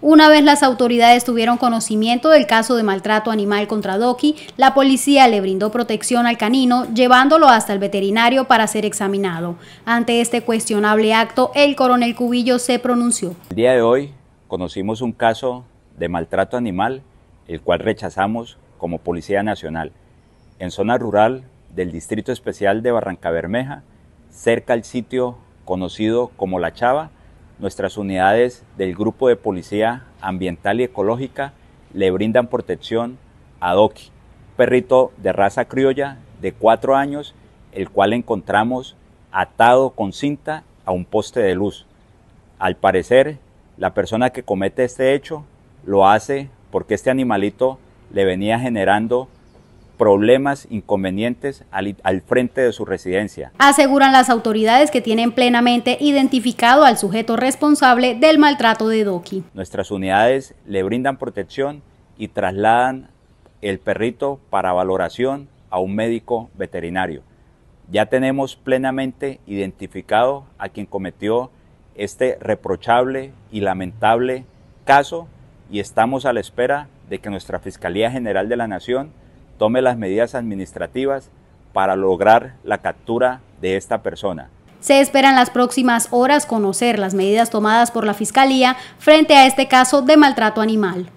Una vez las autoridades tuvieron conocimiento del caso de maltrato animal contra Doki, la policía le brindó protección al canino, llevándolo hasta el veterinario para ser examinado. Ante este cuestionable acto, el coronel Cubillo se pronunció. El día de hoy conocimos un caso de maltrato animal, el cual rechazamos como Policía Nacional, en zona rural del Distrito Especial de Barranca Bermeja, cerca al sitio conocido como La Chava, Nuestras unidades del Grupo de Policía Ambiental y Ecológica le brindan protección a Doki, perrito de raza criolla de cuatro años, el cual encontramos atado con cinta a un poste de luz. Al parecer, la persona que comete este hecho lo hace porque este animalito le venía generando problemas, inconvenientes al, frente de su residencia. Aseguran las autoridades que tienen plenamente identificado al sujeto responsable del maltrato de Doki. Nuestras unidades le brindan protección y trasladan el perrito para valoración a un médico veterinario. Ya tenemos plenamente identificado a quien cometió este reprochable y lamentable caso y estamos a la espera de que nuestra Fiscalía General de la Nación tome las medidas administrativas para lograr la captura de esta persona. Se espera en las próximas horas conocer las medidas tomadas por la Fiscalía frente a este caso de maltrato animal.